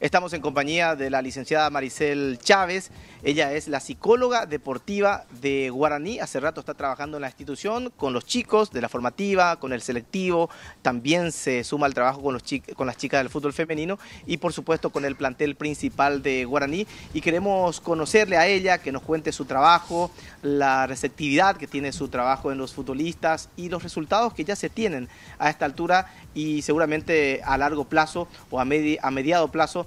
Estamos en compañía de la licenciada Maricel Chávez. Ella es la psicóloga deportiva de Guaraní. Hace rato está trabajando en la institución con los chicos de la formativa, con el selectivo. También se suma al trabajo con, los con las chicas del fútbol femenino y por supuesto con el plantel principal de Guaraní. Y queremos conocerle a ella, que nos cuente su trabajo, la receptividad que tiene su trabajo en los futbolistas y los resultados que ya se tienen a esta altura y seguramente a largo plazo o a, a mediado plazo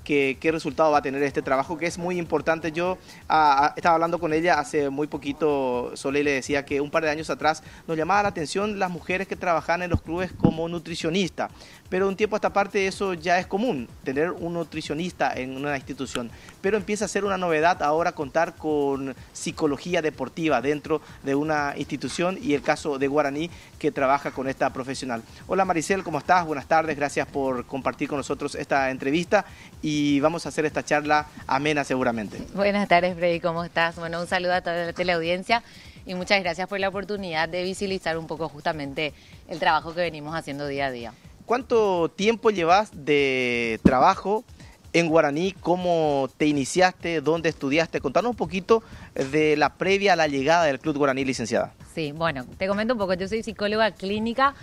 qué, resultado va a tener este trabajo, que es muy importante. Yo ah, ah, estaba hablando con ella hace muy poquito, ...Soleil le decía que un par de años atrás nos llamaba la atención las mujeres que trabajaban en los clubes como nutricionistas... pero un tiempo a esta parte eso ya es común, tener un nutricionista en una institución, pero empieza a ser una novedad ahora contar con psicología deportiva dentro de una institución y el caso de Guaraní que trabaja con esta profesional. Hola Maricel, ¿cómo estás? Buenas tardes, gracias por compartir con nosotros esta entrevista y y vamos a hacer esta charla amena seguramente. Buenas tardes, Freddy, ¿cómo estás? Bueno, un saludo a toda la teleaudiencia y muchas gracias por la oportunidad de visibilizar un poco justamente el trabajo que venimos haciendo día a día. ¿Cuánto tiempo llevas de trabajo en guaraní, cómo te iniciaste, dónde estudiaste. Contanos un poquito de la previa a la llegada del Club Guaraní, licenciada. Sí, bueno, te comento un poco. Yo soy psicóloga clínica,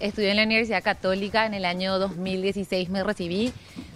estudié en la Universidad Católica en el año 2016, me recibí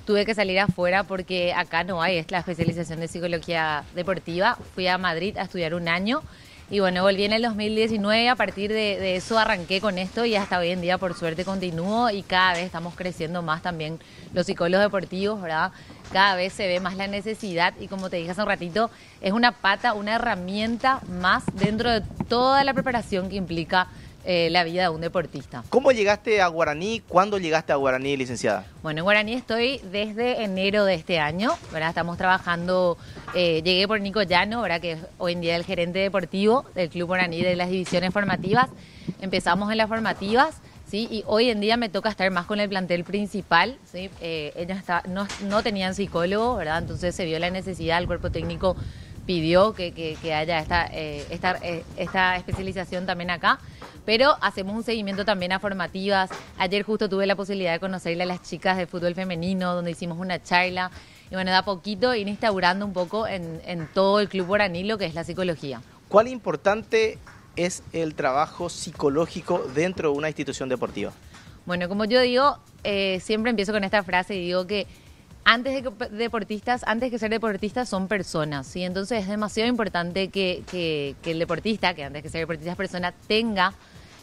tuve que salir afuera porque acá no hay, es la especialización de psicología deportiva. Fui a Madrid a estudiar un año y bueno, volví en el 2019, a partir de, eso arranqué con esto y hasta hoy en día por suerte continúo y cada vez estamos creciendo más también los psicólogos deportivos, ¿verdad? Cada vez se ve más la necesidad y como te dije hace un ratito, es una pata, una herramienta más dentro de toda la preparación que implica eh, la vida de un deportista. ¿Cómo llegaste a Guaraní? ¿Cuándo llegaste a Guaraní, licenciada? Bueno, en Guaraní estoy desde enero de este año, ¿verdad? Estamos trabajando, eh, llegué por Nico Llano, ¿verdad? Que hoy en día el gerente deportivo del Club Guaraní de las divisiones formativas. Empezamos en las formativas. Sí, y hoy en día me toca estar más con el plantel principal, ¿sí? Eh, ellos no, tenían psicólogo, ¿verdad? Entonces se vio la necesidad, el cuerpo técnico pidió que, haya esta, esta especialización también acá pero hacemos un seguimiento también a formativas. Ayer justo tuve la posibilidad de conocerle a las chicas de fútbol femenino, donde hicimos una charla. Y bueno, da poquito ir instaurando un poco en, todo el club guaraní lo que es la psicología. ¿Cuál importante es el trabajo psicológico dentro de una institución deportiva? Bueno, como yo digo, eh, siempre empiezo con esta frase y digo que antes de que deportistas, antes que ser deportistas son personas, Y Entonces es demasiado importante que, que el deportista, que antes que ser deportista es persona, tenga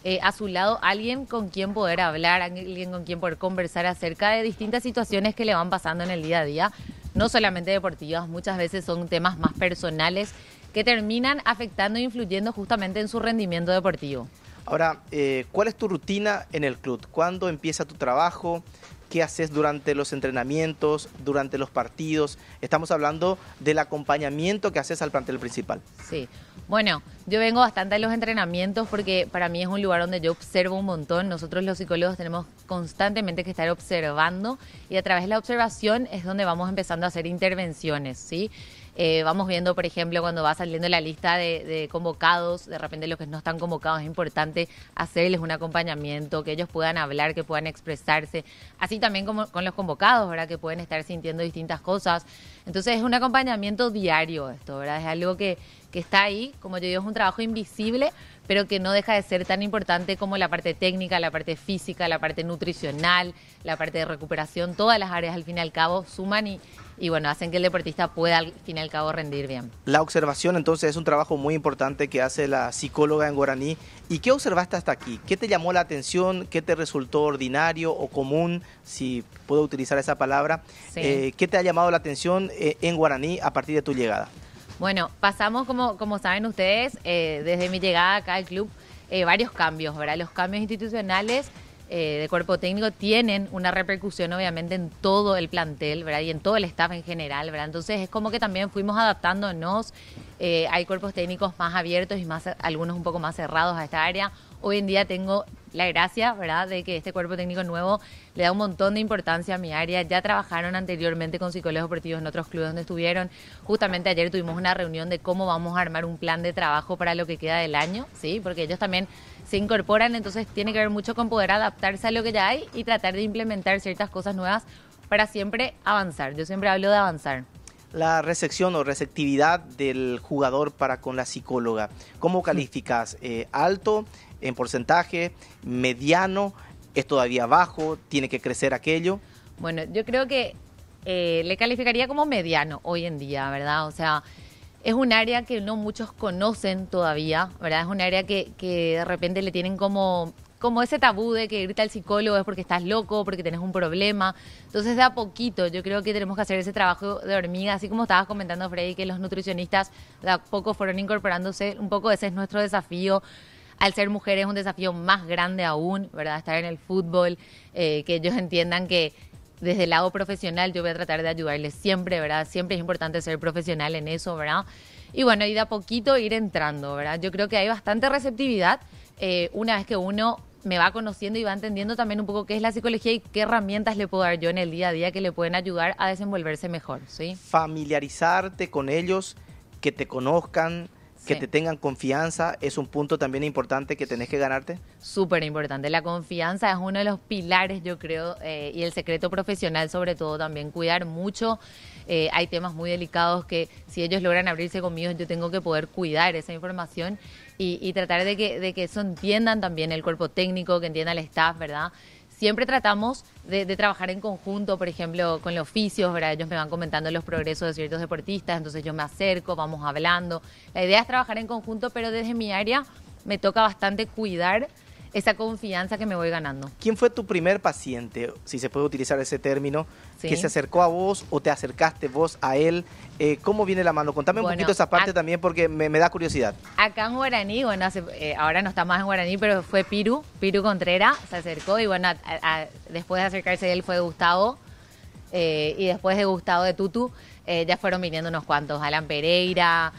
eh, a su lado alguien con quien poder hablar, alguien con quien poder conversar acerca de distintas situaciones que le van pasando en el día a día, no solamente deportivas, muchas veces son temas más personales que terminan afectando e influyendo justamente en su rendimiento deportivo. Ahora, eh, ¿cuál es tu rutina en el club? ¿Cuándo empieza tu trabajo? qué haces durante los entrenamientos, durante los partidos. Estamos hablando del acompañamiento que haces al plantel principal. Sí, bueno, yo vengo bastante a los entrenamientos porque para mí es un lugar donde yo observo un montón. Nosotros los psicólogos tenemos constantemente que estar observando y a través de la observación es donde vamos empezando a hacer intervenciones, ¿sí? sí eh, vamos viendo, por ejemplo, cuando va saliendo la lista de, convocados, de repente los que no están convocados, es importante hacerles un acompañamiento, que ellos puedan hablar, que puedan expresarse, así también como con los convocados, ¿verdad? Que pueden estar sintiendo distintas cosas. Entonces es un acompañamiento diario esto, ¿verdad? Es algo que, que está ahí, como yo digo, es un trabajo invisible, pero que no deja de ser tan importante como la parte técnica, la parte física, la parte nutricional, la parte de recuperación, todas las áreas al fin y al cabo suman y, y bueno, hacen que el deportista pueda al fin y al cabo rendir bien. La observación entonces es un trabajo muy importante que hace la psicóloga en guaraní. ¿Y qué observaste hasta aquí? ¿Qué te llamó la atención? ¿Qué te resultó ordinario o común, si puedo utilizar esa palabra? Eh, ¿Qué te ha llamado la atención eh, en guaraní a partir de tu llegada? Bueno, pasamos, como, como saben ustedes, eh, desde mi llegada acá al club, varios cambios, ¿verdad? Los cambios institucionales eh, de cuerpo técnico tienen una repercusión obviamente en todo el plantel, ¿verdad? Y en todo el staff en general, ¿verdad? Entonces es como que también fuimos adaptándonos, eh, hay cuerpos técnicos más abiertos y más algunos un poco más cerrados a esta área. Hoy en día tengo la gracia, ¿verdad?, de que este cuerpo técnico nuevo le da un montón de importancia a mi área. Ya trabajaron anteriormente con psicólogos deportivos en otros clubes donde estuvieron. Justamente ayer tuvimos una reunión de cómo vamos a armar un plan de trabajo para lo que queda del año, ¿sí? Porque ellos también se incorporan, entonces tiene que ver mucho con poder adaptarse a lo que ya hay y tratar de implementar ciertas cosas nuevas para siempre avanzar. Yo siempre hablo de avanzar la recepción o receptividad del jugador para con la psicóloga. ¿Cómo calificas? Eh, ¿Alto? en porcentaje, mediano, es todavía bajo, tiene que crecer aquello. Bueno, yo creo que eh, le calificaría como mediano hoy en día, ¿verdad? O sea, es un área que no muchos conocen todavía, ¿verdad? Es un área que, de repente le tienen como como ese tabú de que grita el psicólogo es porque estás loco, porque tenés un problema. Entonces, de a poquito, yo creo que tenemos que hacer ese trabajo de hormiga, así como estabas comentando, Freddy, que los nutricionistas de a poco fueron incorporándose. Un poco ese es nuestro desafío, al ser mujer es un desafío más grande aún, ¿verdad? Estar en el fútbol, eh, que ellos entiendan que desde el lado profesional yo voy a tratar de ayudarles siempre, ¿verdad? Siempre es importante ser profesional en eso, ¿verdad? Y bueno, ir de a poquito ir entrando, ¿verdad? Yo creo que hay bastante receptividad eh, una vez que uno me va conociendo y va entendiendo también un poco qué es la psicología y qué herramientas le puedo dar yo en el día a día que le pueden ayudar a desenvolverse mejor, ¿sí? Familiarizarte con ellos, que te conozcan, que te tengan confianza es un punto también importante que tenés que ganarte. Súper importante. La confianza es uno de los pilares, yo creo, eh, y el secreto profesional sobre todo también, cuidar mucho. Eh, hay temas muy delicados que si ellos logran abrirse conmigo, yo tengo que poder cuidar esa información y, tratar de que, de que eso entiendan también el cuerpo técnico, que entienda el staff, ¿verdad? siempre tratamos de, trabajar en conjunto, por ejemplo, con los oficios, Ellos me van comentando los progresos de ciertos deportistas, entonces yo me acerco, vamos hablando. La idea es trabajar en conjunto, pero desde mi área me toca bastante cuidar esa confianza que me voy ganando. ¿Quién fue tu primer paciente, si se puede utilizar ese término, que se acercó a vos o te acercaste vos a él? Eh, ¿Cómo viene la mano? Contame un poquito esa parte también porque me, da curiosidad. Acá en Guaraní, bueno, eh, ahora no está más en Guaraní, pero fue Piru, Piru Contreras, se acercó y bueno, después de acercarse a él fue Gustavo. Eh, y después de Gustavo de Tutu, ya fueron viniendo unos cuantos. Alan Pereira,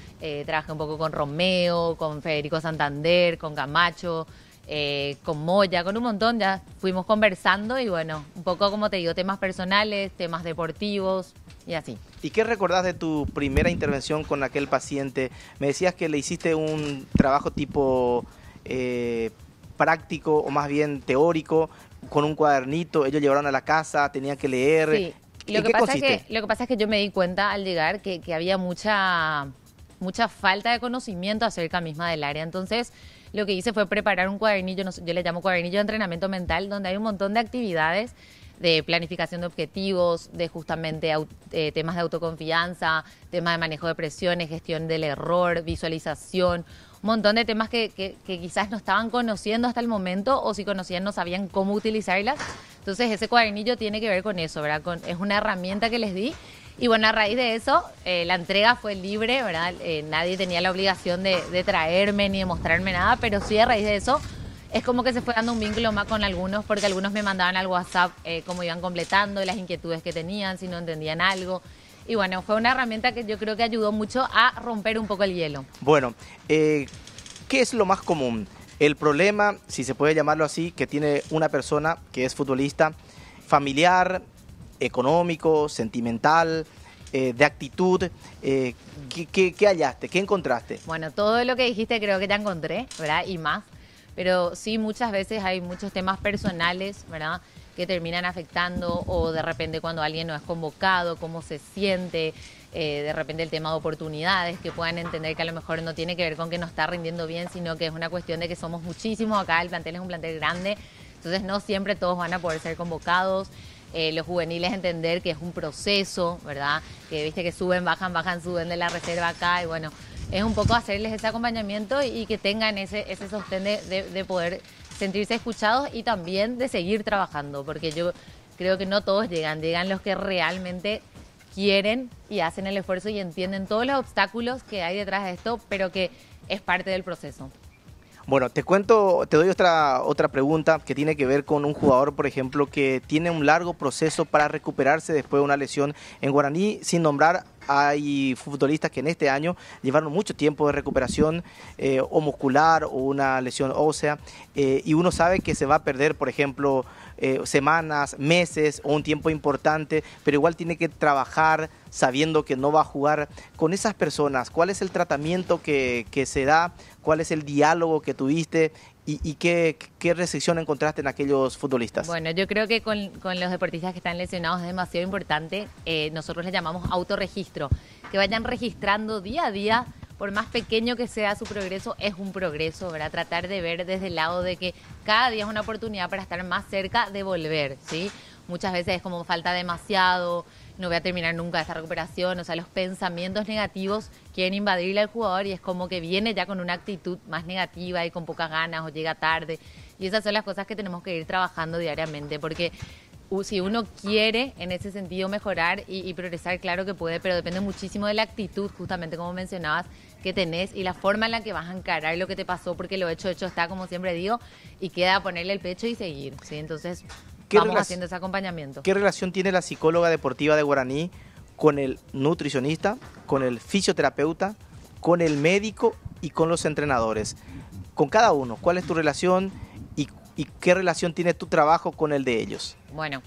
trabajé un poco con Romeo, con Federico Santander, con Camacho, eh, con Moya, con un montón, ya fuimos conversando y bueno, un poco como te digo, temas personales, temas deportivos y así. ¿Y qué recordás de tu primera intervención con aquel paciente? Me decías que le hiciste un trabajo tipo eh, práctico o más bien teórico, con un cuadernito, ellos llevaron a la casa, tenían que leer. Lo que, pasa es que, lo que pasa es que yo me di cuenta al llegar que, que había mucha mucha falta de conocimiento acerca misma del área. Entonces, lo que hice fue preparar un cuadernillo, yo le llamo cuadernillo de entrenamiento mental, donde hay un montón de actividades de planificación de objetivos, de justamente eh, temas de autoconfianza, temas de manejo de presiones, gestión del error, visualización, un montón de temas que, quizás no estaban conociendo hasta el momento o si conocían no sabían cómo utilizarlas. Entonces ese cuadernillo tiene que ver con eso, ¿verdad? Con, es una herramienta que les di y bueno, a raíz de eso, eh, la entrega fue libre, ¿verdad? Eh, nadie tenía la obligación de, traerme ni de mostrarme nada, pero sí a raíz de eso es como que se fue dando un vínculo más con algunos, porque algunos me mandaban al WhatsApp eh, cómo iban completando, las inquietudes que tenían, si no entendían algo. Y bueno, fue una herramienta que yo creo que ayudó mucho a romper un poco el hielo. Bueno, ¿qué es lo más común? El problema, si se puede llamarlo así, que tiene una persona que es futbolista familiar, económico, sentimental, eh, de actitud. Eh, ¿qué, hallaste? ¿Qué encontraste? Bueno, todo lo que dijiste creo que te encontré, ¿verdad? Y más. Pero sí, muchas veces hay muchos temas personales, ¿verdad? Que terminan afectando o de repente cuando alguien no es convocado, cómo se siente, eh, de repente el tema de oportunidades, que puedan entender que a lo mejor no tiene que ver con que no está rindiendo bien, sino que es una cuestión de que somos muchísimos acá, el plantel es un plantel grande, entonces no siempre todos van a poder ser convocados. Eh, los juveniles entender que es un proceso, ¿verdad? Que viste que suben, bajan, bajan, suben de la reserva acá y bueno, es un poco hacerles ese acompañamiento y, que tengan ese, ese sostén de poder sentirse escuchados y también de seguir trabajando, porque yo creo que no todos llegan, llegan los que realmente quieren y hacen el esfuerzo y entienden todos los obstáculos que hay detrás de esto, pero que es parte del proceso. Bueno, te cuento, te doy otra, otra pregunta que tiene que ver con un jugador, por ejemplo, que tiene un largo proceso para recuperarse después de una lesión en Guaraní, sin nombrar hay futbolistas que en este año llevaron mucho tiempo de recuperación eh, o muscular o una lesión ósea eh, y uno sabe que se va a perder, por ejemplo, eh, semanas, meses o un tiempo importante, pero igual tiene que trabajar sabiendo que no va a jugar con esas personas. ¿Cuál es el tratamiento que se da? ¿Cuál es el diálogo que tuviste ¿Y, qué, recepción encontraste en aquellos futbolistas? Bueno, yo creo que con, los deportistas que están lesionados es demasiado importante. Eh, nosotros les llamamos autorregistro, que vayan registrando día a día. Por más pequeño que sea su progreso, es un progreso, ¿verdad? Tratar de ver desde el lado de que cada día es una oportunidad para estar más cerca de volver, ¿sí? Muchas veces es como falta demasiado, no voy a terminar nunca esa recuperación, o sea, los pensamientos negativos quieren invadirle al jugador y es como que viene ya con una actitud más negativa y con pocas ganas o llega tarde. Y esas son las cosas que tenemos que ir trabajando diariamente, porque si uno quiere en ese sentido mejorar y, y, progresar, claro que puede, pero depende muchísimo de la actitud, justamente como mencionabas, que tenés y la forma en la que vas a encarar lo que te pasó, porque lo hecho hecho está, como siempre digo, y queda ponerle el pecho y seguir. ¿sí? Entonces, ¿Qué Vamos haciendo ese acompañamiento. ¿Qué relación tiene la psicóloga deportiva de Guaraní con el nutricionista, con el fisioterapeuta, con el médico y con los entrenadores? Con cada uno, ¿cuál es tu relación y, qué relación tiene tu trabajo con el de ellos? Bueno,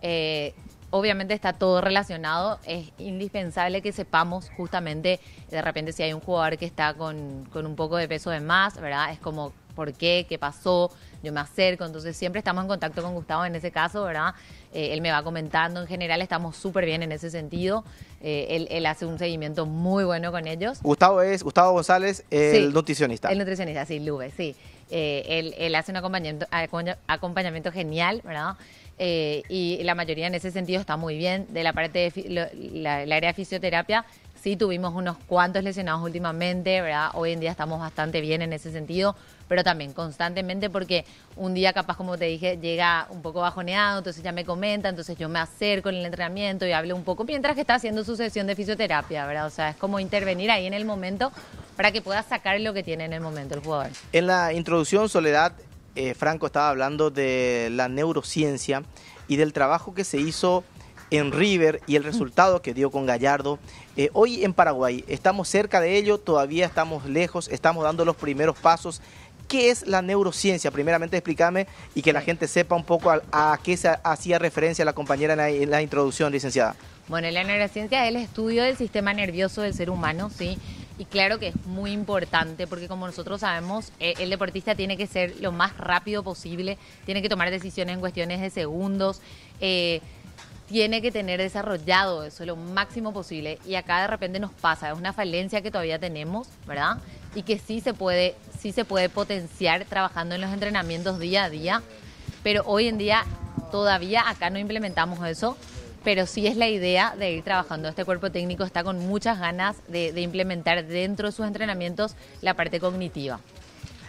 eh, obviamente está todo relacionado, es indispensable que sepamos justamente, de repente si hay un jugador que está con, con, un poco de peso de más, ¿verdad? Es como por qué, qué pasó, yo me acerco, entonces siempre estamos en contacto con Gustavo en ese caso, ¿verdad? Eh, él me va comentando, en general estamos súper bien en ese sentido, eh, él, hace un seguimiento muy bueno con ellos. Gustavo es, Gustavo González, el nutricionista. El nutricionista, sí, Lube, sí. Eh, él, hace un acompañamiento, acompañamiento genial, ¿verdad? y la mayoría en ese sentido está muy bien. De la parte de la, área de fisioterapia, Sí tuvimos unos cuantos lesionados últimamente, ¿verdad? Hoy en día estamos bastante bien en ese sentido, pero también constantemente porque un día capaz, como te dije, llega un poco bajoneado, entonces ya me comenta, entonces yo me acerco en el entrenamiento y hablo un poco mientras que está haciendo su sesión de fisioterapia, ¿verdad? O sea, es como intervenir ahí en el momento para que pueda sacar lo que tiene en el momento el jugador. En la introducción, Soledad, eh, Franco estaba hablando de la neurociencia y del trabajo que se hizo en River y el resultado que dio con Gallardo. Eh, hoy en Paraguay, estamos cerca de ello, todavía estamos lejos, estamos dando los primeros pasos. ¿Qué es la neurociencia? Primeramente explícame y que la gente sepa un poco a, qué se hacía referencia la compañera en la, introducción, licenciada. Bueno, la neurociencia es el estudio del sistema nervioso del ser humano, ¿sí? Y claro que es muy importante porque como nosotros sabemos, eh, el deportista tiene que ser lo más rápido posible, tiene que tomar decisiones en cuestiones de segundos. Eh, tiene que tener desarrollado eso lo máximo posible y acá de repente nos pasa, es una falencia que todavía tenemos, ¿verdad? Y que sí se puede, sí se puede potenciar trabajando en los entrenamientos día a día, pero hoy en día todavía acá no implementamos eso, pero sí es la idea de ir trabajando. Este cuerpo técnico está con muchas ganas de implementar dentro de sus entrenamientos la parte cognitiva.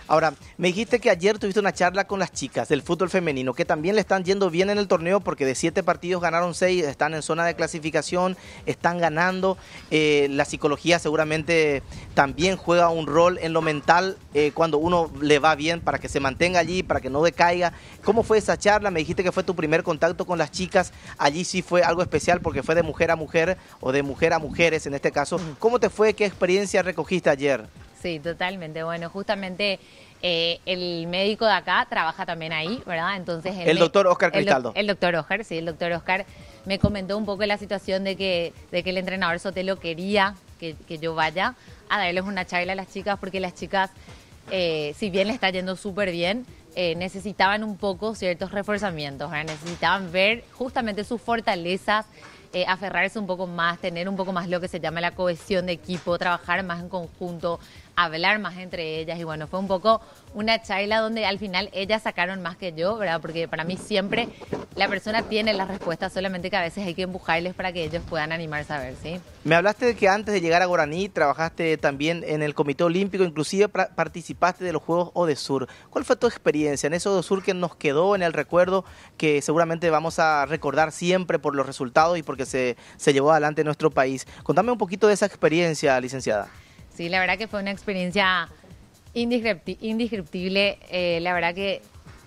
Ahora, me dijiste que ayer tuviste una charla con las chicas del fútbol femenino, que también le están yendo bien en el torneo porque de siete partidos ganaron seis, están en zona de clasificación, están ganando. Eh, la psicología seguramente también juega un rol en lo mental eh, cuando uno le va bien para que se mantenga allí, para que no decaiga. ¿Cómo fue esa charla? Me dijiste que fue tu primer contacto con las chicas. Allí sí fue algo especial porque fue de mujer a mujer o de mujer a mujeres en este caso. ¿Cómo te fue? ¿Qué experiencia recogiste ayer? Sí, totalmente. Bueno, justamente eh, el médico de acá trabaja también ahí, ¿verdad? Entonces El, doctor Oscar Cristaldo. El, doctor Oscar, sí, el doctor Oscar me comentó un poco la situación de que, de que el entrenador Sotelo quería que, que yo vaya a darles una charla a las chicas porque las chicas, eh, si bien le está yendo súper bien, eh, necesitaban un poco ciertos reforzamientos, necesitaban ver justamente sus fortalezas, aferrarse un poco más, tener un poco más lo que se llama la cohesión de equipo, trabajar más en conjunto, hablar más entre ellas. Y bueno, fue un poco una charla donde al final ellas sacaron más que yo, ¿verdad? Porque para mí siempre la persona tiene las respuestas, solamente que a veces hay que empujarles para que ellos puedan animarse a ver, ¿sí? Me hablaste de que antes de llegar a Guaraní trabajaste también en el Comité Olímpico, inclusive participaste de los Juegos Odesur. ¿Cuál fue tu experiencia en esos Odesur que nos quedó en el recuerdo, que seguramente vamos a recordar siempre por los resultados y porque se, se llevó adelante nuestro país? Contame un poquito de esa experiencia, licenciada. Sí, la verdad que fue una experiencia indescriptible, eh, la verdad que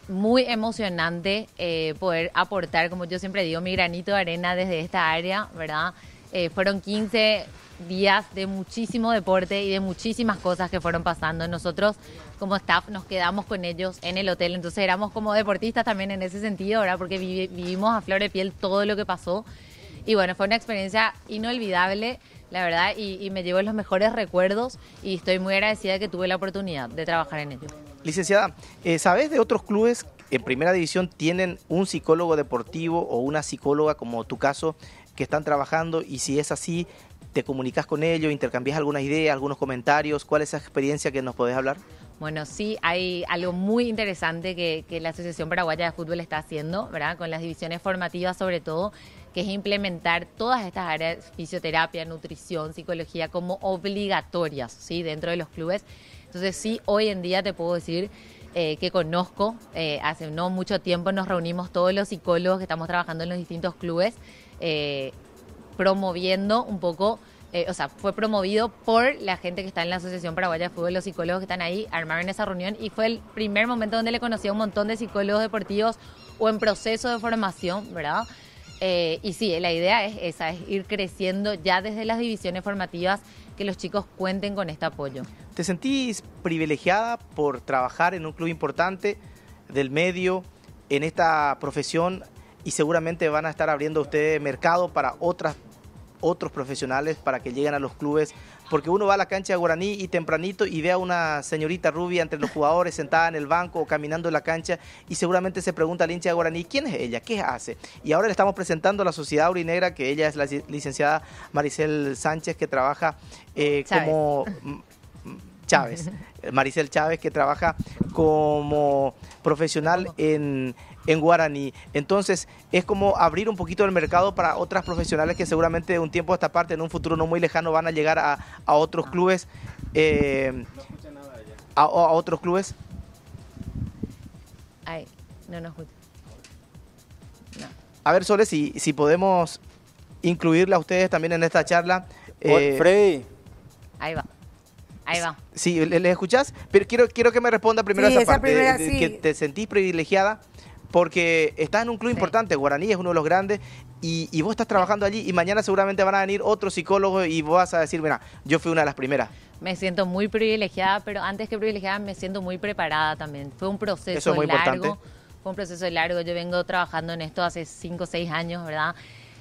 muy emocionante eh, poder aportar, como yo siempre digo, mi granito de arena desde esta área, ¿verdad? Eh, fueron 15 días de muchísimo deporte y de muchísimas cosas que fueron pasando. Nosotros como staff nos quedamos con ellos en el hotel, entonces éramos como deportistas también en ese sentido, ¿verdad? Porque vivimos a flor de piel todo lo que pasó. Y bueno, fue una experiencia inolvidable la verdad, y, me llevo los mejores recuerdos y estoy muy agradecida que tuve la oportunidad de trabajar en ello. Licenciada, eh, ¿sabes de otros clubes en primera división tienen un psicólogo deportivo o una psicóloga, como tu caso, que están trabajando? Y si es así, ¿te comunicas con ellos, intercambias algunas ideas, algunos comentarios? ¿Cuál es esa experiencia que nos podés hablar? Bueno, sí, hay algo muy interesante que, que, la Asociación Paraguaya de Fútbol está haciendo, ¿verdad? Con las divisiones formativas sobre todo, que es implementar todas estas áreas, fisioterapia, nutrición, psicología, como obligatorias, ¿sí? Dentro de los clubes. Entonces sí, hoy en día te puedo decir eh, que conozco, eh, hace no mucho tiempo nos reunimos todos los psicólogos que estamos trabajando en los distintos clubes, eh, promoviendo un poco... o sea, fue promovido por la gente que está en la Asociación Paraguaya de Fútbol, los psicólogos que están ahí, armaron esa reunión y fue el primer momento donde le conocí a un montón de psicólogos deportivos o en proceso de formación, ¿verdad? Eh, y sí, la idea es esa, es ir creciendo ya desde las divisiones formativas que los chicos cuenten con este apoyo. ¿Te sentís privilegiada por trabajar en un club importante del medio, en esta profesión y seguramente van a estar abriendo ustedes mercado para otras, otros profesionales para que lleguen a los clubes porque uno va a la cancha de Guaraní y tempranito y ve a una señorita rubia entre los jugadores sentada en el banco o caminando en la cancha y seguramente se pregunta al hincha de Guaraní, ¿quién es ella? ¿Qué hace? Y ahora le estamos presentando a la sociedad aurinegra, que ella es la licenciada Maricel Sánchez, que trabaja eh, como... Mm, Chávez, Maricel Chávez, que trabaja como profesional en en guaraní. Entonces, es como abrir un poquito el mercado para otras profesionales que seguramente un tiempo a esta parte, en un futuro no muy lejano, van a llegar a, a otros clubes. nada eh, A, otros clubes. A ver, Soles, si, si podemos incluirla a ustedes también en esta charla. Eh, Freddy. Ahí va. Ahí va. Sí, ¿les escuchás? Pero quiero, quiero que me responda primero esa, parte. ¿Que ¿Te sentís privilegiada? porque estás en un club importante, Guaraní es uno de los grandes, y, vos estás trabajando allí y mañana seguramente van a venir otros psicólogos y vos vas a decir, mira, yo fui una de las primeras. Me siento muy privilegiada, pero antes que privilegiada me siento muy preparada también. Fue un proceso muy largo, fue un proceso largo, yo vengo trabajando en esto hace cinco o 6 años, ¿verdad?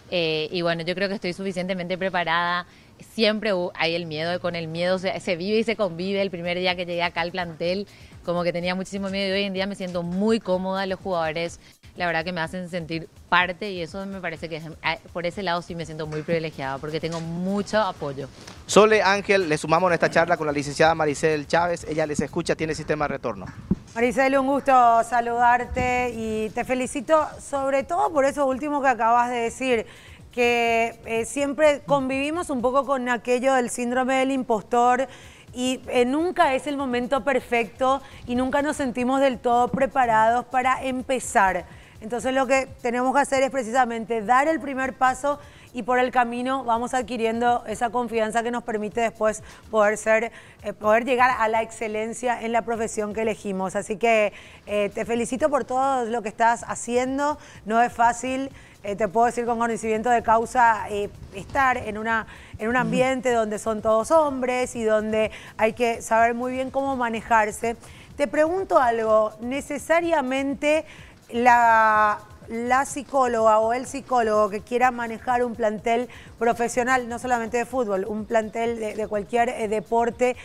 Eh, y bueno, yo creo que estoy suficientemente preparada. Siempre hay el miedo, con el miedo se vive y se convive. El primer día que llegué acá al plantel, como que tenía muchísimo miedo y hoy en día me siento muy cómoda. Los jugadores, la verdad que me hacen sentir parte y eso me parece que ah, por ese lado sí me siento muy privilegiada porque tengo mucho apoyo. Sole Ángel, le sumamos en esta charla con la licenciada Maricel Chávez. Ella les escucha, tiene sistema de retorno. Maricel, un gusto saludarte y te felicito sobre todo por eso último que acabas de decir que eh, siempre convivimos un poco con aquello del síndrome del impostor y eh, nunca es el momento perfecto y nunca nos sentimos del todo preparados para empezar. Entonces lo que tenemos que hacer es precisamente dar el primer paso y por el camino vamos adquiriendo esa confianza que nos permite después poder ser, eh, poder llegar a la excelencia en la profesión que elegimos. Así que eh, te felicito por todo lo que estás haciendo. No es fácil. Eh, te puedo decir con conocimiento de causa, eh, estar en, una, en un ambiente donde son todos hombres y donde hay que saber muy bien cómo manejarse. Te pregunto algo, necesariamente la la psicóloga o el psicólogo que quiera manejar un plantel profesional, no solamente de fútbol, un plantel de, cualquier eh, deporte,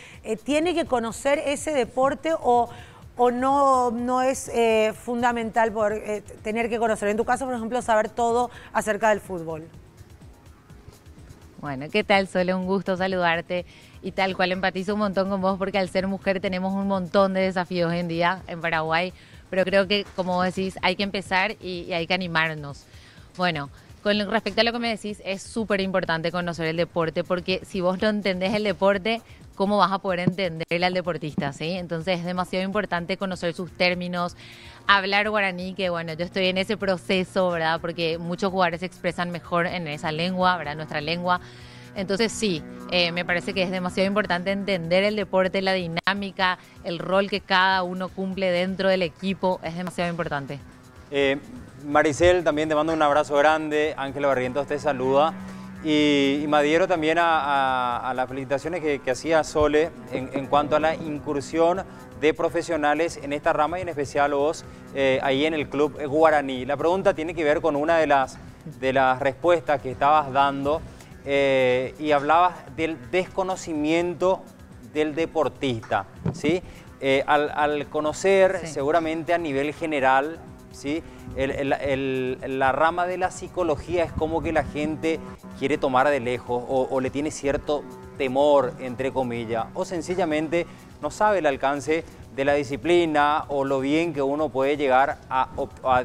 ¿tiene que conocer ese deporte o o no, no es eh, fundamental por, eh, tener que conocer? En tu caso, por ejemplo, saber todo acerca del fútbol. Bueno, ¿qué tal, Solo Un gusto saludarte y tal cual empatizo un montón con vos porque al ser mujer tenemos un montón de desafíos hoy en día en Paraguay, pero creo que, como decís, hay que empezar y, y hay que animarnos. Bueno, con respecto a lo que me decís, es súper importante conocer el deporte porque si vos no entendés el deporte, cómo vas a poder entenderle al deportista, ¿sí? Entonces es demasiado importante conocer sus términos, hablar guaraní, que bueno, yo estoy en ese proceso, ¿verdad? Porque muchos jugadores se expresan mejor en esa lengua, ¿verdad? Nuestra lengua. Entonces sí, eh, me parece que es demasiado importante entender el deporte, la dinámica, el rol que cada uno cumple dentro del equipo, es demasiado importante. Eh, Maricel, también te mando un abrazo grande, Ángela Barrientos te saluda. Y, me adhiero también a, las felicitaciones que, hacía Sole en, cuanto a la incursión de profesionales en esta rama y en especial vos eh, ahí en el club guaraní. La pregunta tiene que ver con una de las, de las respuestas que estabas dando eh, y hablabas del desconocimiento del deportista. ¿sí? Eh, al, conocer seguramente a nivel general la rama de la psicología es como que la gente quiere tomar de lejos o, le tiene cierto temor, entre comillas, o sencillamente no sabe el alcance de la disciplina o lo bien que uno puede llegar a,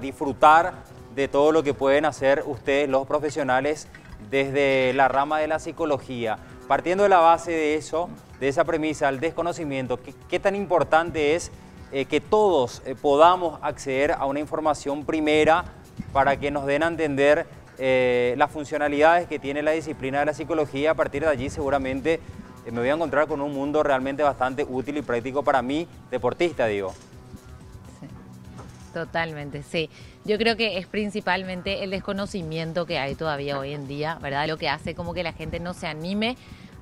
disfrutar de todo lo que pueden hacer ustedes los profesionales desde la rama de la psicología. Partiendo de la base de eso, de esa premisa, el desconocimiento, qué tan importante es eh, que todos eh, podamos acceder a una información primera para que nos den a entender eh, las funcionalidades que tiene la disciplina de la psicología. A partir de allí seguramente me voy a encontrar con un mundo realmente bastante útil y práctico para mí, deportista, digo. totalmente, sí. Yo creo que es principalmente el desconocimiento que hay todavía hoy en día, ¿verdad? Lo que hace como que la gente no se anime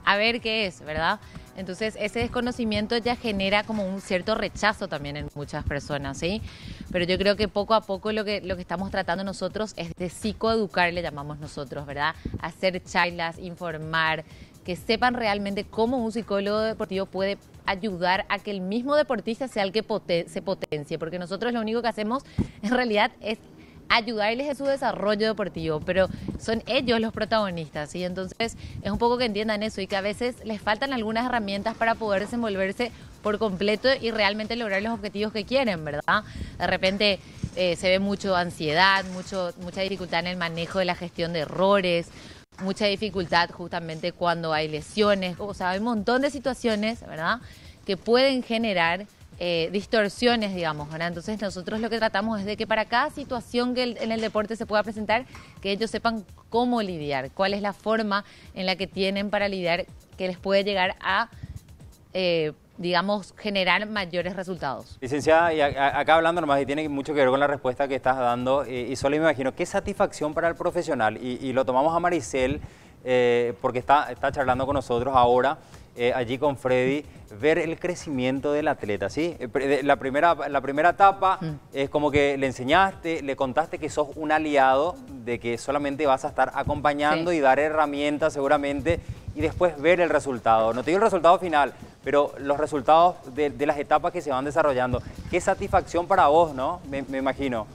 a ver qué es, ¿verdad? Entonces ese desconocimiento ya genera como un cierto rechazo también en muchas personas, ¿sí? Pero yo creo que poco a poco lo que, lo que estamos tratando nosotros es de psicoeducar, le llamamos nosotros, ¿verdad? Hacer chailas, informar, que sepan realmente cómo un psicólogo deportivo puede ayudar a que el mismo deportista sea el que se potencie, porque nosotros lo único que hacemos en realidad es ayudarles en su desarrollo deportivo, pero son ellos los protagonistas, y Entonces es un poco que entiendan eso y que a veces les faltan algunas herramientas para poder desenvolverse por completo y realmente lograr los objetivos que quieren, ¿verdad? De repente eh, se ve mucho ansiedad, mucho, mucha dificultad en el manejo de la gestión de errores, mucha dificultad justamente cuando hay lesiones, o sea, hay un montón de situaciones, ¿verdad? que pueden generar eh, distorsiones, digamos, Entonces nosotros lo que tratamos es de que para cada situación que en el deporte se pueda presentar, que ellos sepan cómo lidiar, cuál es la forma en la que tienen para lidiar que les puede llegar a, eh, digamos, generar mayores resultados. Licenciada, y acá hablando nomás, y tiene mucho que ver con la respuesta que estás dando, eh, y, solo me imagino, qué satisfacción para el profesional, y, lo tomamos a Maricel, porque está, está charlando con nosotros ahora, eh, allí con Freddy, ver el crecimiento del atleta, ¿sí? Eh, la primera, la primera etapa mm. es como que le enseñaste, le contaste que sos un aliado, de que solamente vas a estar acompañando y dar herramientas seguramente, y después ver el resultado. No te digo el resultado final, pero los resultados de, las etapas que se van desarrollando. Qué satisfacción para vos, ¿no? Me, imagino.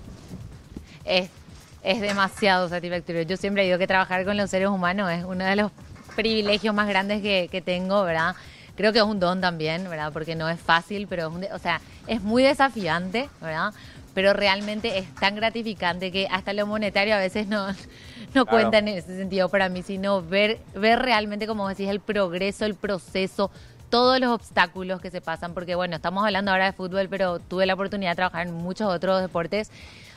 Es, es demasiado satisfactorio. Yo siempre digo que trabajar con los seres humanos es uno de los privilegios más grandes que, tengo, ¿verdad? Creo que es un don también, ¿verdad? Porque no es fácil, pero es o sea, es muy desafiante, ¿verdad? Pero realmente es tan gratificante que hasta lo monetario a veces no, no cuenta en ese sentido para mí, sino ver, ver realmente, como decís, el progreso, el proceso, todos los obstáculos que se pasan, porque bueno, estamos hablando ahora de fútbol, pero tuve la oportunidad de trabajar en muchos otros deportes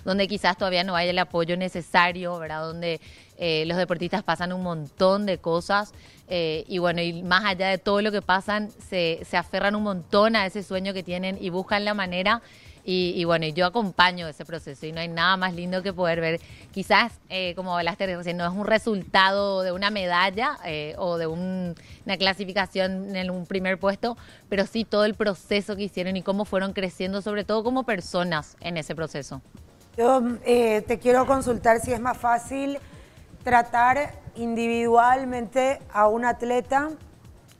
donde quizás todavía no hay el apoyo necesario, ¿verdad? Donde eh, los deportistas pasan un montón de cosas eh, y bueno, y más allá de todo lo que pasan, se, aferran un montón a ese sueño que tienen y buscan la manera. Y, bueno, yo acompaño ese proceso y no hay nada más lindo que poder ver. Quizás, eh, como hablaste no es un resultado de una medalla o de una clasificación en un primer puesto, pero sí todo el proceso que hicieron y cómo fueron creciendo, sobre todo como personas en ese proceso. Yo te quiero consultar si es más fácil tratar individualmente a un atleta,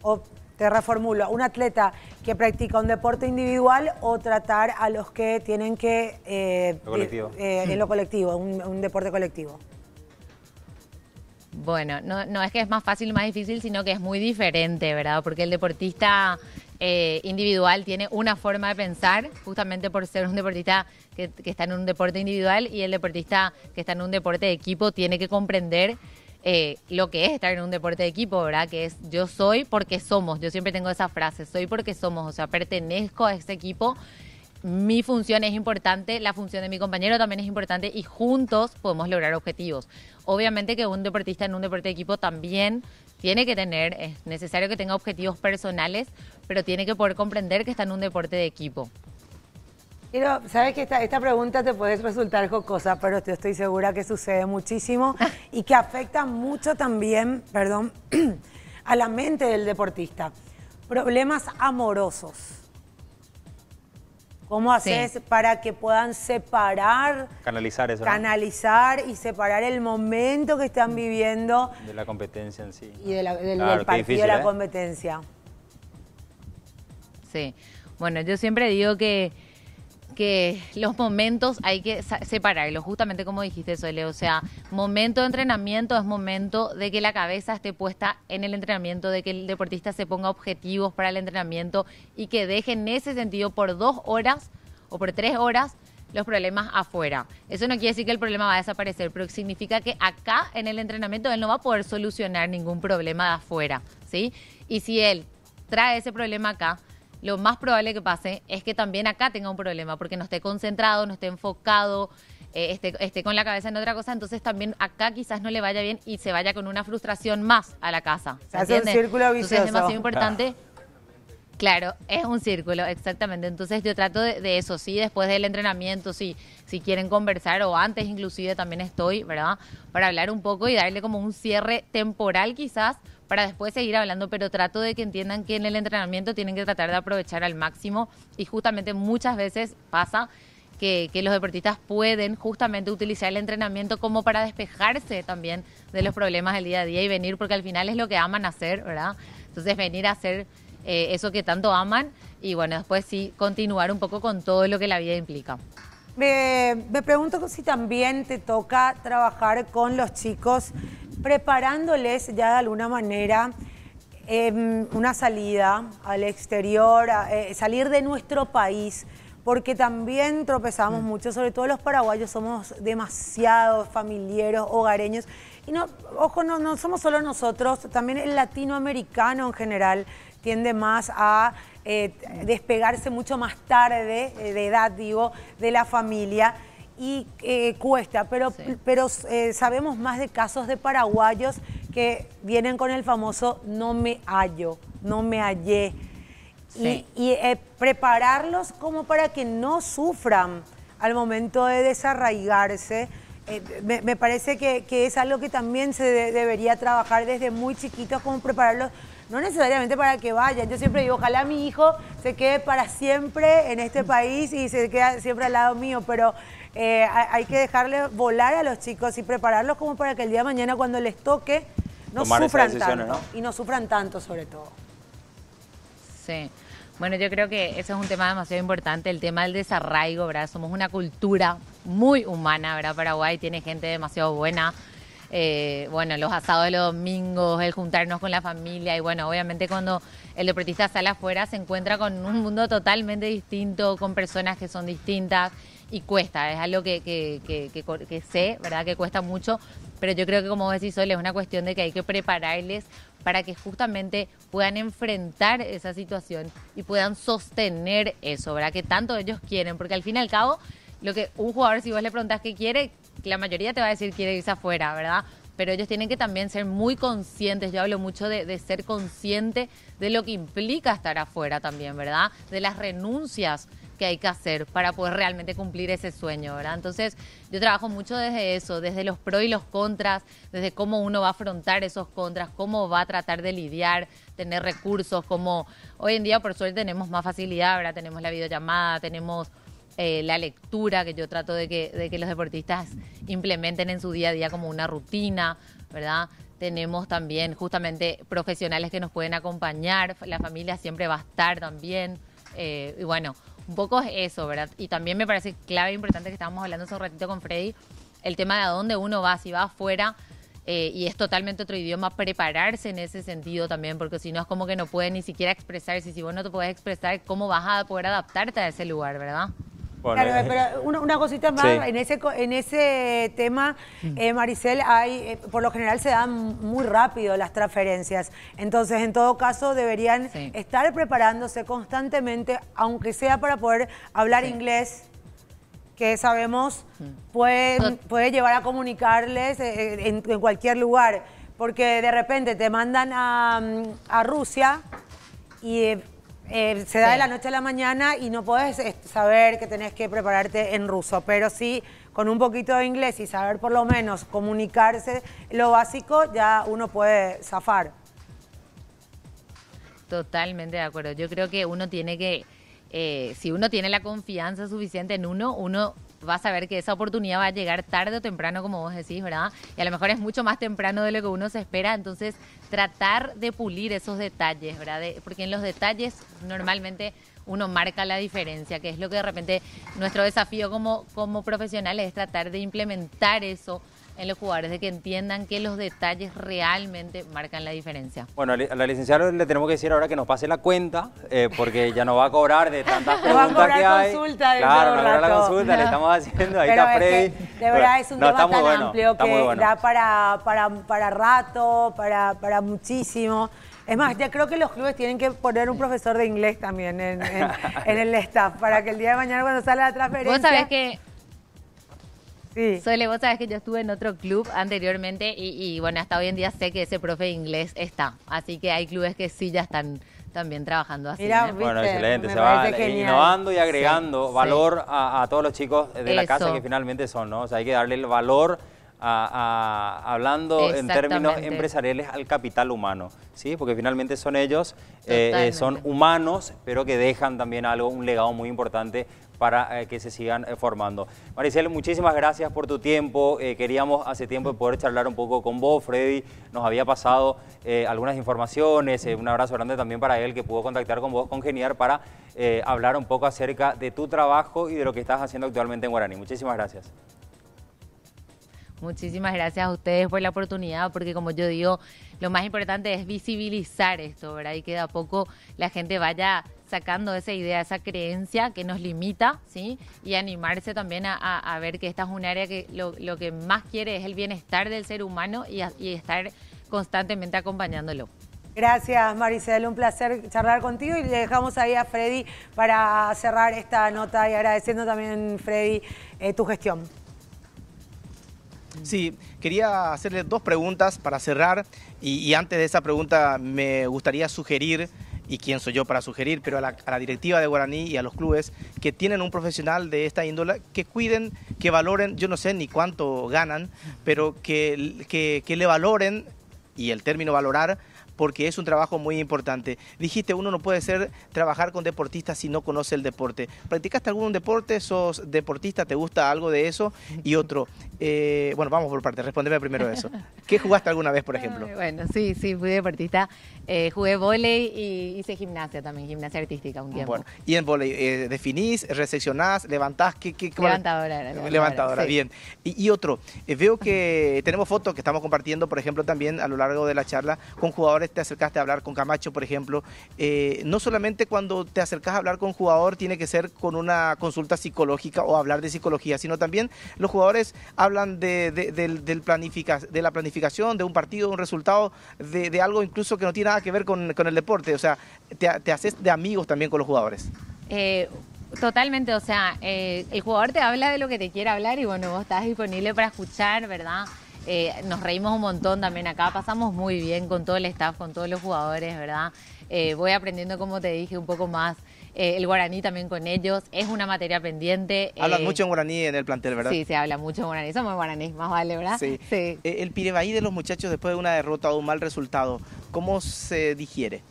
o te reformulo, un atleta que practica un deporte individual o tratar a los que tienen que... Eh, lo colectivo. Eh, eh, en lo colectivo, un, deporte colectivo. Bueno, no, no es que es más fácil, más difícil, sino que es muy diferente, ¿verdad? Porque el deportista eh, individual tiene una forma de pensar, justamente por ser un deportista que, está en un deporte individual y el deportista que está en un deporte de equipo tiene que comprender eh, lo que es estar en un deporte de equipo, ¿verdad? Que es yo soy porque somos, yo siempre tengo esa frase, soy porque somos, o sea, pertenezco a este equipo mi función es importante, la función de mi compañero también es importante y juntos podemos lograr objetivos. Obviamente que un deportista en un deporte de equipo también tiene que tener, es necesario que tenga objetivos personales, pero tiene que poder comprender que está en un deporte de equipo. Pero, sabes que esta, pregunta te puede resultar jocosa, pero yo estoy segura que sucede muchísimo y que afecta mucho también, perdón, a la mente del deportista. Problemas amorosos. ¿Cómo haces para que puedan separar? Canalizar y separar el momento que están viviendo. De la competencia en sí. Y de la, del, partido de la ¿eh? competencia. Sí. Bueno, yo siempre digo que que los momentos hay que separarlos, justamente como dijiste, Sole. O sea, momento de entrenamiento es momento de que la cabeza esté puesta en el entrenamiento, de que el deportista se ponga objetivos para el entrenamiento y que deje en ese sentido por dos horas o por tres horas los problemas afuera. Eso no quiere decir que el problema va a desaparecer, pero significa que acá en el entrenamiento él no va a poder solucionar ningún problema de afuera, ¿sí? Y si él trae ese problema acá, lo más probable que pase es que también acá tenga un problema, porque no esté concentrado, no esté enfocado, eh, esté, con la cabeza en otra cosa, entonces también acá quizás no le vaya bien y se vaya con una frustración más a la casa. ¿se un círculo vicioso. Entonces es demasiado importante. Claro, es un círculo, exactamente. Entonces yo trato de, de eso, sí, después del entrenamiento, sí, si quieren conversar o antes inclusive también estoy, ¿verdad? Para hablar un poco y darle como un cierre temporal quizás para después seguir hablando, pero trato de que entiendan que en el entrenamiento tienen que tratar de aprovechar al máximo y justamente muchas veces pasa que, los deportistas pueden justamente utilizar el entrenamiento como para despejarse también de los problemas del día a día y venir, porque al final es lo que aman hacer, ¿verdad? Entonces venir a hacer eh, eso que tanto aman y bueno, después sí continuar un poco con todo lo que la vida implica. me pregunto si también te toca trabajar con los chicos preparándoles ya de alguna manera em, una salida al exterior, eh, salir de nuestro país, porque también tropezamos mm. mucho, sobre todo los paraguayos somos demasiado familiares, hogareños, y no, ojo, no, somos solo nosotros, también el latinoamericano en general tiende más a eh, despegarse mucho más tarde, eh, de edad digo, de la familia y eh, cuesta, pero, pero eh, sabemos más de casos de paraguayos que vienen con el famoso no me hallo, no me hallé. Y, eh, prepararlos como para que no sufran al momento de desarraigarse. Me, parece que, es algo que también se debería trabajar desde muy chiquitos, como prepararlos no necesariamente para que vayan. Yo siempre digo, ojalá mi hijo se quede para siempre en este mm. país y se quede siempre al lado mío, pero eh, hay que dejarle volar a los chicos y prepararlos como para que el día de mañana cuando les toque no sufran tanto y no sufran tanto sobre todo. Sí. Bueno, yo creo que ese es un tema demasiado importante, el tema del desarraigo, ¿verdad? Somos una cultura muy humana, ¿verdad? Paraguay tiene gente demasiado buena. Eh, bueno, los asados de los domingos, el juntarnos con la familia y bueno, obviamente cuando el deportista sale afuera se encuentra con un mundo totalmente distinto, con personas que son distintas y cuesta, es algo que, que, sé, ¿verdad? Que cuesta mucho, pero yo creo que como vos decís, Sol, es una cuestión de que hay que prepararles para que justamente puedan enfrentar esa situación y puedan sostener eso, ¿verdad? Que tanto ellos quieren, porque al fin y al cabo, lo que un jugador, si vos le preguntás qué quiere, la mayoría te va a decir quiere irse afuera, ¿verdad? Pero ellos tienen que también ser muy conscientes, yo hablo mucho de, de ser consciente de lo que implica estar afuera también, ¿verdad? De las renuncias hay que hacer para poder realmente cumplir ese sueño, ¿verdad? Entonces yo trabajo mucho desde eso, desde los pros y los contras, desde cómo uno va a afrontar esos contras, cómo va a tratar de lidiar, tener recursos, como hoy en día por suerte tenemos más facilidad, ¿verdad? Tenemos la videollamada, tenemos eh, la lectura que yo trato de que, los deportistas implementen en su día a día como una rutina, ¿verdad? tenemos también justamente profesionales que nos pueden acompañar, la familia siempre va a estar también. Eh, y bueno, un poco es eso, ¿verdad? Y también me parece clave e importante que estábamos hablando hace un ratito con Freddy, el tema de a dónde uno va, si va afuera. Eh, y es totalmente otro idioma prepararse en ese sentido también, porque si no es como que no puede ni siquiera expresarse. Si vos no te puedes expresar, ¿cómo vas a poder adaptarte a ese lugar, verdad? Eh, pero una, cosita más, en, ese, en ese tema, mm. eh, Maricel, hay, eh, por lo general se dan muy rápido las transferencias. Entonces, en todo caso, deberían estar preparándose constantemente, aunque sea para poder hablar inglés, que sabemos mm. puede, puede llevar a comunicarles eh, en, cualquier lugar. Porque de repente te mandan a, mm, a Rusia y eh, se da de la noche a la mañana y no puedes eh, saber que tenés que prepararte en ruso, pero sí con un poquito de inglés y saber por lo menos comunicarse lo básico, ya uno puede zafar. Totalmente de acuerdo. Yo creo que uno tiene que, eh, si uno tiene la confianza suficiente en uno, uno vas a ver que esa oportunidad va a llegar tarde o temprano, como vos decís, ¿verdad? Y a lo mejor es mucho más temprano de lo que uno se espera, entonces tratar de pulir esos detalles, ¿verdad? porque en los detalles normalmente uno marca la diferencia, que es lo que de repente nuestro desafío como, como profesionales es tratar de implementar eso en los jugadores, de que entiendan que los detalles realmente marcan la diferencia. Bueno, a la licenciada le tenemos que decir ahora que nos pase la cuenta, eh, porque ya no va a cobrar de tantas preguntas a que hay. Consulta claro, no la consulta, le estamos haciendo, ahí la está de verdad es un tema tan amplio que da para, para, rato, para, para muchísimo. Es más, ya creo que los clubes tienen que poner un profesor de inglés también en, el staff para que el día de mañana cuando sale la transferencia... que Sí. Sole, vos sabes que yo estuve en otro club anteriormente y, bueno, hasta hoy en día sé que ese profe de inglés está. Así que hay clubes que sí ya están también trabajando así. ¿eh? Bueno, excelente. Se va innovando y agregando valor A, todos los chicos de la casa que finalmente son, ¿no? O sea, hay que darle el valor hablando en términos empresariales al capital humano, ¿sí? Porque finalmente son ellos, eh, eh, son humanos, pero que dejan también algo, un legado muy importante para eh, que se sigan eh, formando. Maricel, muchísimas gracias por tu tiempo. Eh, queríamos hace tiempo poder charlar un poco con vos, Freddy. Nos había pasado algunas informaciones. un abrazo grande también para él que pudo contactar con vos, con genial para hablar un poco acerca de tu trabajo y de lo que estás haciendo actualmente en Guaraní. Muchísimas gracias. Muchísimas gracias a ustedes por la oportunidad, porque como yo digo, lo más importante es visibilizar esto, ¿verdad? Y que de a poco la gente vaya sacando esa idea, esa creencia que nos limita, ¿sí? Y animarse también a, ver que esta es un área que lo, que más quiere es el bienestar del ser humano y, estar constantemente acompañándolo. Gracias Maricel, un placer charlar contigo y le dejamos ahí a Freddy para cerrar esta nota y agradeciendo también Freddy eh, tu gestión. Sí, quería hacerle dos preguntas para cerrar y antes de esa pregunta me gustaría sugerir y quién soy yo para sugerir, pero a la, directiva de Guaraní y a los clubes que tienen un profesional de esta índola, que cuiden, que valoren, yo no sé ni cuánto ganan, pero que le valoren, y el término valorar, porque es un trabajo muy importante. Dijiste, uno no puede ser trabajar con deportistas si no conoce el deporte. ¿Practicaste algún deporte? ¿Sos deportista? ¿Te gusta algo de eso? Y otro, eh, bueno, vamos por parte, respóndeme primero eso. ¿Qué jugaste alguna vez, por ejemplo? bueno, sí, sí, fui deportista. Eh, jugué volei y hice gimnasia también, gimnasia artística un tiempo. Bueno, y en volei, eh, definís, recepcionás levantás, ¿qué? qué levantadora. Levantadora, levantadora bien. y otro, veo que tenemos fotos que estamos compartiendo, por ejemplo, también a lo largo de la charla con jugadores te acercaste a hablar con Camacho, por ejemplo. Eh, no solamente cuando te acercas a hablar con un jugador tiene que ser con una consulta psicológica o hablar de psicología, sino también los jugadores hablan de, del planifica, de la planificación, de un partido, de un resultado, de, algo incluso que no tiene nada que ver con, el deporte. O sea, te, haces de amigos también con los jugadores. Eh, totalmente, o sea, eh, el jugador te habla de lo que te quiere hablar y bueno, vos estás disponible para escuchar, ¿verdad? Eh, nos reímos un montón también acá, pasamos muy bien con todo el staff, con todos los jugadores, ¿verdad? Eh, voy aprendiendo, como te dije, un poco más eh, el guaraní también con ellos. Es una materia pendiente. Hablan mucho en guaraní en el plantel, ¿verdad? Sí, se habla mucho en guaraní. Somos guaraníes más vale, ¿verdad? Sí. El pirebaí de los muchachos después de una derrota o un mal resultado, ¿cómo se digiere?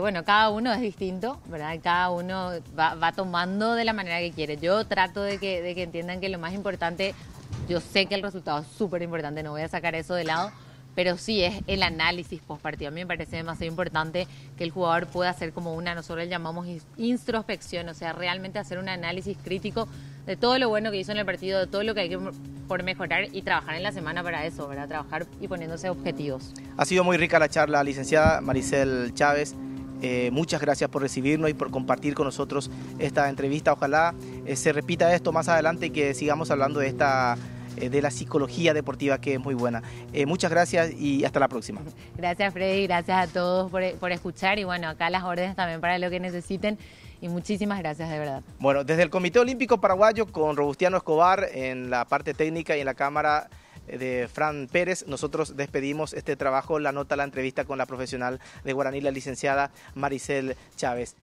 bueno, cada uno es distinto, ¿verdad? Cada uno va, tomando de la manera que quiere. Yo trato de de que entiendan que lo más importante yo sé que el resultado es súper importante, no voy a sacar eso de lado, pero sí es el análisis postpartido. A mí me parece demasiado importante que el jugador pueda hacer como una, nosotros le llamamos introspección, o sea, realmente hacer un análisis crítico de todo lo bueno que hizo en el partido, de todo lo que hay que por mejorar y trabajar en la semana para eso, ¿verdad? Trabajar y poniéndose objetivos. Ha sido muy rica la charla, licenciada Maricel Chávez. Eh, muchas gracias por recibirnos y por compartir con nosotros esta entrevista. Ojalá eh, se repita esto más adelante y que sigamos hablando de esta eh, de la psicología deportiva que es muy buena. Eh, muchas gracias y hasta la próxima. Gracias Freddy, gracias a todos por, por escuchar y bueno, acá las órdenes también para lo que necesiten y muchísimas gracias de verdad. Bueno, desde el Comité Olímpico Paraguayo con Robustiano Escobar en la parte técnica y en la cámara eh, de Fran Pérez. Nosotros despedimos este trabajo, la nota, la entrevista con la profesional de Guaraní, la licenciada Maricel Chávez.